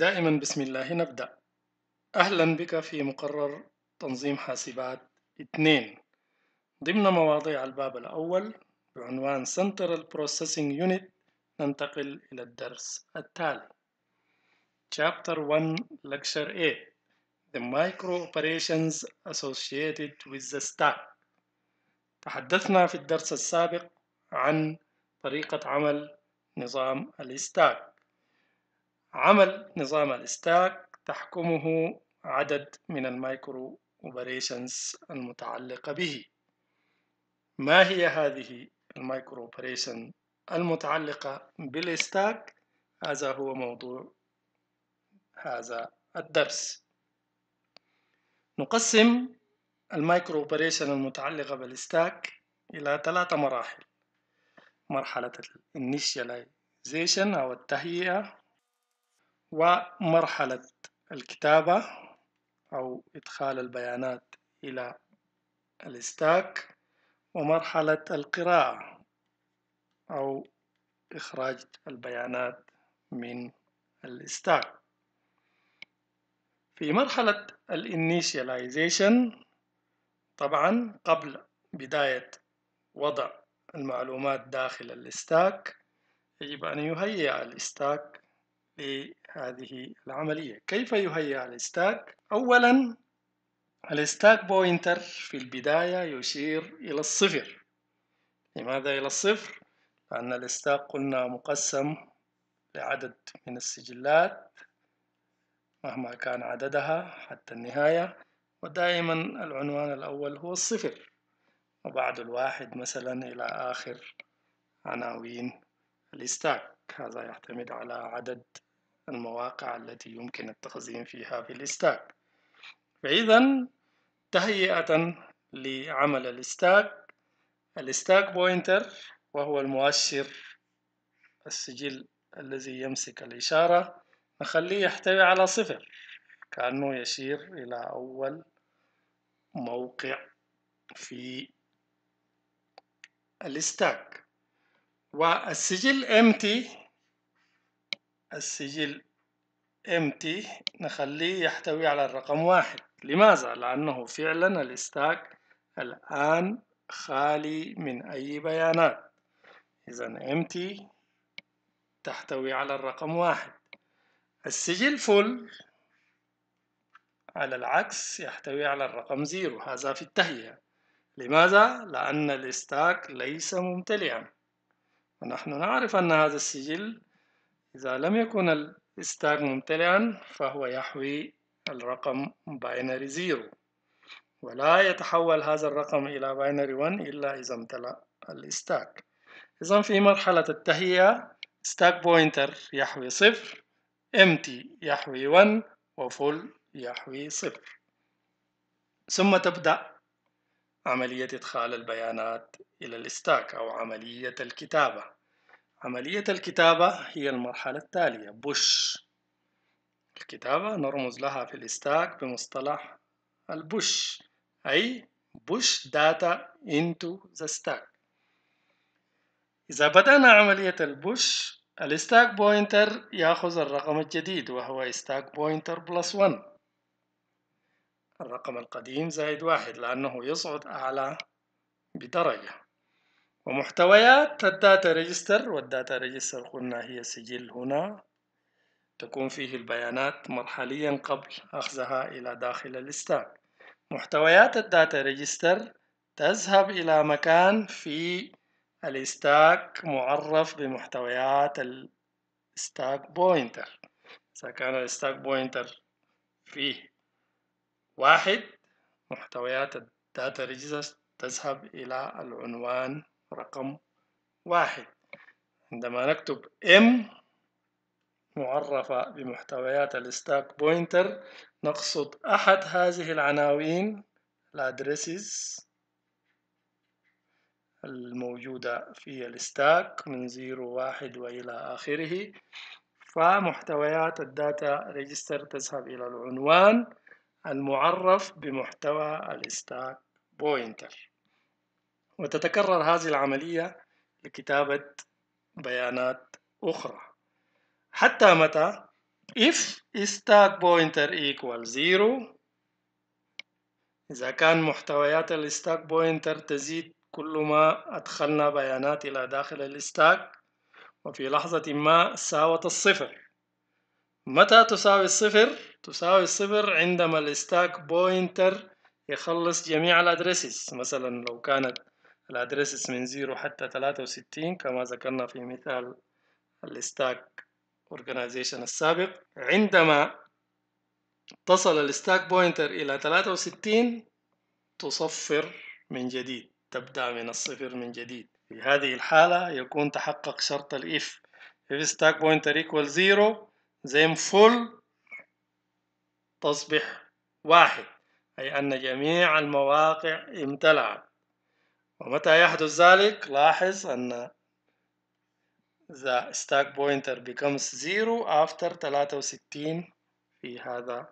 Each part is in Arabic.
دائما بسم الله نبدأ أهلا بك في مقرر تنظيم حاسبات 2 ضمن مواضيع الباب الأول بعنوان Central Processing Unit ننتقل إلى الدرس التالي Chapter 1 Lecture 8 The Micro Operations Associated with the Stack تحدثنا في الدرس السابق عن طريقة عمل نظام الستاك عمل نظام الستاك تحكمه عدد من المايكرو اوبريشنز المتعلقة به ما هي هذه المايكرو اوبريشن المتعلقة بالستاك هذا هو موضوع هذا الدرس نقسم المايكرو اوبريشن المتعلقة بالستاك إلى ثلاثة مراحل مرحلة الانيشياليزيشن أو التهيئة ومرحلة الكتابة أو إدخال البيانات إلى الستاك ومرحلة القراءة أو إخراج البيانات من الستاك في مرحلة الانيشياليزيشن طبعا قبل بداية وضع المعلومات داخل الستاك يجب أن يهيئ الستاك لهذه العملية كيف يهيئ الستاك؟ أولا الستاك بوينتر في البداية يشير إلى الصفر لماذا إلى الصفر؟ لأن الستاك قلنا مقسم لعدد من السجلات مهما كان عددها حتى النهاية ودائما العنوان الأول هو الصفر وبعد الواحد مثلا إلى آخر عناوين الستاك هذا يعتمد على عدد المواقع التي يمكن التخزين فيها في الستاك فإذا تهيئة لعمل الستاك الستاك بوينتر وهو المؤشر السجل الذي يمسك الإشارة نخليه يحتوي على صفر كأنه يشير إلى أول موقع في الستاك والسجل empty السجل empty نخليه يحتوي على الرقم واحد لماذا؟ لأنه فعلا الستاك الآن خالي من أي بيانات إذا empty تحتوي على الرقم واحد السجل فل على العكس يحتوي على الرقم زيرو هذا في التهيئة لماذا؟ لأن الاستاك ليس ممتلئا ونحن نعرف أن هذا السجل إذا لم يكن الستاك ممتلئا فهو يحوي الرقم باينري زيرو ولا يتحول هذا الرقم إلى باينري 1 إلا إذا امتلأ الستاك إذا في مرحلة التهيئة ستاك بوينتر يحوي صفر empty يحوي 1 وفول يحوي صفر ثم تبدأ عملية إدخال البيانات إلى الستاك أو عملية الكتابة عملية الكتابة هي المرحلة التالية بوش الكتابة نرمز لها في الاستاك بمصطلح البوش أي بوش داتا into the stack إذا بدأنا عملية البوش الستاك بوينتر يأخذ الرقم الجديد وهو stack pointer plus 1 الرقم القديم زائد واحد لأنه يصعد أعلى بدرجة ومحتويات الداتا ريجستر والداتا ريجستر قلنا هي سجل هنا تكون فيه البيانات مرحليا قبل أخذها إلى داخل الستاك محتويات الداتا ريجستر تذهب إلى مكان في الستاك معرف بمحتويات الستاك بوينتر إذا كان الستاك بوينتر فيه واحد محتويات الداتا ريجستر تذهب إلى العنوان رقم واحد عندما نكتب m معرفة بمحتويات الستاك بوينتر نقصد أحد هذه العناوين الادريسز الموجودة في الستاك من 0 1 وإلى آخره فمحتويات الداتا ريجستر تذهب إلى العنوان المعرف بمحتوى الستاك بوينتر وتتكرر هذه العملية لكتابة بيانات أخرى حتى متى if stack pointer equal 0 إذا كان محتويات الستاك بوينتر تزيد كل ما أدخلنا بيانات إلى داخل الستاك وفي لحظة ما ساوت الصفر متى تساوي الصفر؟ تساوي الصفر عندما الستاك بوينتر يخلص جميع الأدريسز مثلا لو كانت الأدرسز من زيرو حتى 63 وستين كما ذكرنا في مثال الستاك organization السابق عندما تصل الستاك بوينتر إلى 63 وستين تصفر من جديد تبدأ من الصفر من جديد في هذه الحالة يكون تحقق شرط الإف if stack pointer equal 0 then full تصبح واحد أي أن جميع المواقع امتلأت ومتى يحدث ذلك لاحظ أن the stack pointer becomes zero after 63 في هذا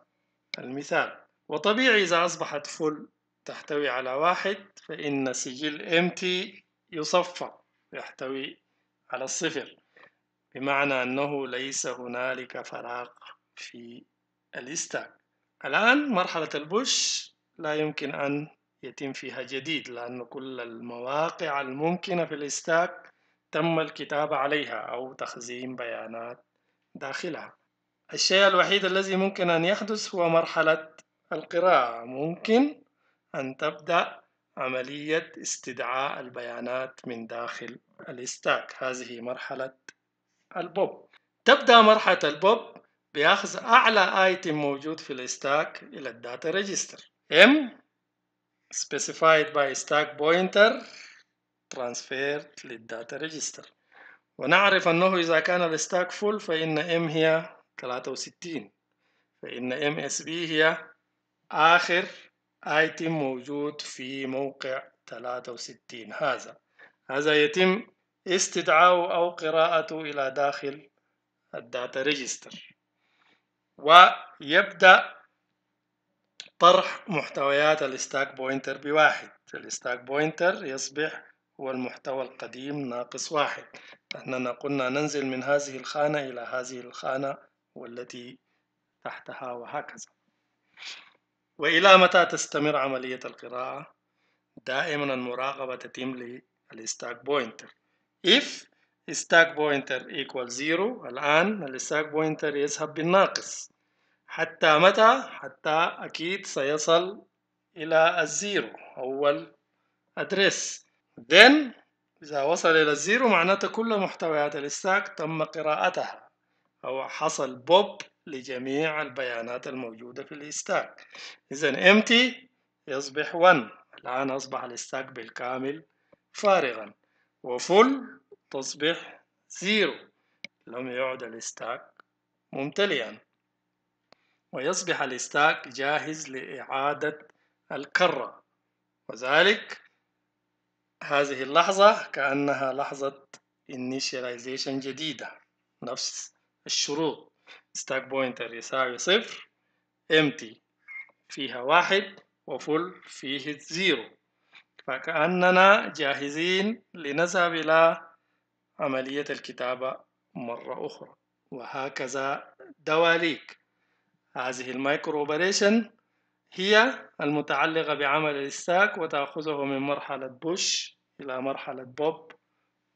المثال وطبيعي إذا أصبحت full تحتوي على واحد فإن سجل empty يصفى يحتوي على الصفر بمعنى أنه ليس هنالك فراغ في الستاك الآن مرحلة البوش لا يمكن أن يتم فيها جديد لأن كل المواقع الممكنة في الاستاك تم الكتابة عليها أو تخزين بيانات داخلها الشيء الوحيد الذي ممكن أن يحدث هو مرحلة القراءة ممكن أن تبدأ عملية استدعاء البيانات من داخل الاستاك هذه مرحلة البوب تبدأ مرحلة البوب بأخذ أعلى آيتم موجود في الاستاك إلى الداتا ريجستر M specified by stack pointer transferred للداتا register ونعرف أنه إذا كان الستاك فول فإن M هي 63 فإن MSB هي آخر item موجود في موقع 63 هذا هذا يتم استدعاءه أو قراءته إلى داخل الداتا ريجستر ويبدأ طرح محتويات الستاك بوينتر بواحد الستاك بوينتر يصبح هو المحتوى القديم ناقص واحد أننا قلنا ننزل من هذه الخانة إلى هذه الخانة والتي تحتها وهكذا وإلى متى تستمر عملية القراءة؟ دائما المراقبة تتم للستاك بوينتر if stack pointer equals zero الآن الستاك بوينتر يذهب بالناقص حتى متى حتى أكيد سيصل إلى الزيرو أول أدرس then إذا وصل إلى الزيرو معناته كل محتويات الستاك تم قراءتها أو حصل بوب لجميع البيانات الموجودة في الستاك إذا empty يصبح 1 الآن أصبح الستاك بالكامل فارغا وفل تصبح زيرو لم يعد الستاك ممتلئا ويصبح الاستاك جاهز لإعادة الكرة وذلك هذه اللحظة كأنها لحظة initialization جديدة نفس الشروط stack pointer يساوي صفر empty فيها واحد وفل فيه زيرو فكأننا جاهزين لنذهب إلى عملية الكتابة مرة أخرى وهكذا دواليك هذه المايكرو اوبريشن هي المتعلقة بعمل الستاك وتأخذه من مرحلة بوش إلى مرحلة بوب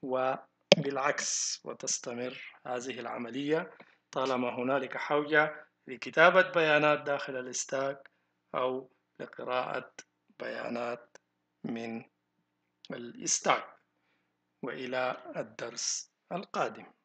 وبالعكس وتستمر هذه العملية طالما هنالك حوجة لكتابة بيانات داخل الستاك أو لقراءة بيانات من الستاك وإلى الدرس القادم